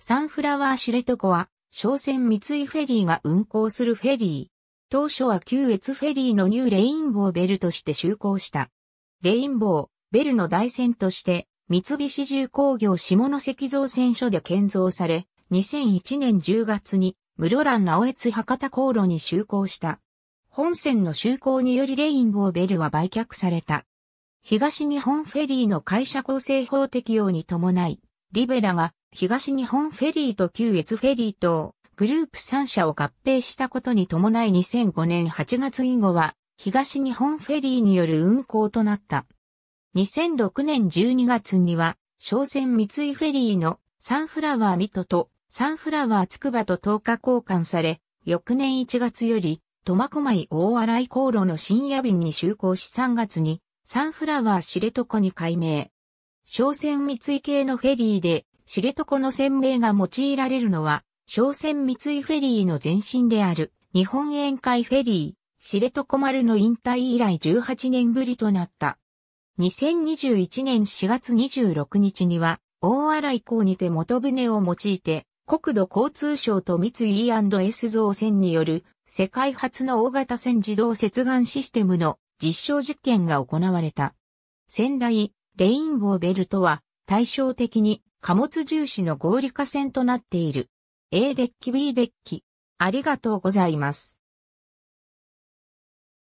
サンフラワーシュレトコは、商船三井フェリーが運航するフェリー。当初は旧越フェリーのニューレインボーベルとして就航した。レインボー、ベルの大船として、三菱重工業下関造船所で建造され、2001年10月に、室蘭直越博多航路に就航した。本船の就航によりレインボーベルは売却された。東日本フェリーの会社構成法適用に伴い、リベラが東日本フェリーと旧越フェリーとグループ3社を合併したことに伴い2005年8月以後は、東日本フェリーによる運航となった。2006年12月には、商船三井フェリーのサンフラワーミトとサンフラワーつくばと10日交換され、翌年1月より、苫小牧大洗航路の深夜便に就航し3月に、サンフラワー知床に改名。商船三井系のフェリーで、知床の船名が用いられるのは、商船三井フェリーの前身である、日本沿海フェリー、知床丸の引退以来18年ぶりとなった。2021年4月26日には、大洗港にて元船を用いて、国土交通省と三井 s 造船による、世界初の大型船自動接岸システムの実証実験が行われた。仙台、レインボーベルトは、対照的に貨物重視の合理化線となっている。A デッキ B デッキ。ありがとうございます。